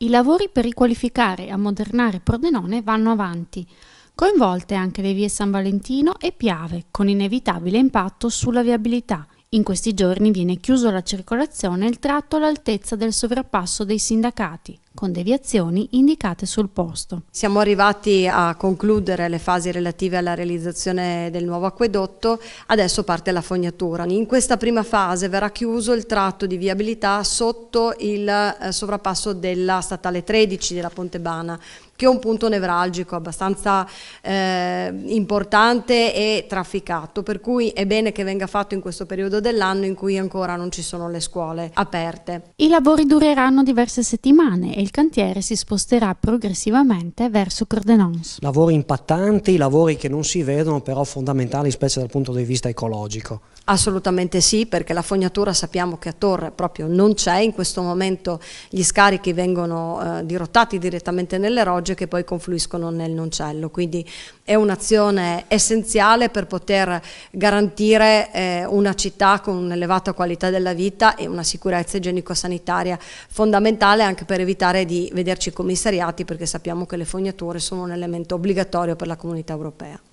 I lavori per riqualificare e ammodernare Pordenone vanno avanti, coinvolte anche le vie San Valentino e Piave, con inevitabile impatto sulla viabilità. In questi giorni viene chiuso alla circolazione il tratto all'altezza del sovrappasso dei sindacati, con deviazioni indicate sul posto. Siamo arrivati a concludere le fasi relative alla realizzazione del nuovo acquedotto, adesso parte la fognatura. In questa prima fase verrà chiuso il tratto di viabilità sotto il eh, sovrappasso della statale 13 della Pontebana, che è un punto nevralgico abbastanza eh, importante e trafficato, per cui è bene che venga fatto in questo periodo dell'anno in cui ancora non ci sono le scuole aperte. I lavori dureranno diverse settimane e il cantiere si sposterà progressivamente verso Cordenons. Lavori impattanti, lavori che non si vedono però fondamentali specie dal punto di vista ecologico. Assolutamente sì, perché la fognatura sappiamo che a Torre proprio non c'è, in questo momento gli scarichi vengono eh, dirottati direttamente nelle rogge che poi confluiscono nel noncello, quindi è un'azione essenziale per poter garantire eh, una città con un'elevata qualità della vita e una sicurezza igienico-sanitaria fondamentale anche per evitare evitare di vederci commissariati perché sappiamo che le fognature sono un elemento obbligatorio per la comunità europea.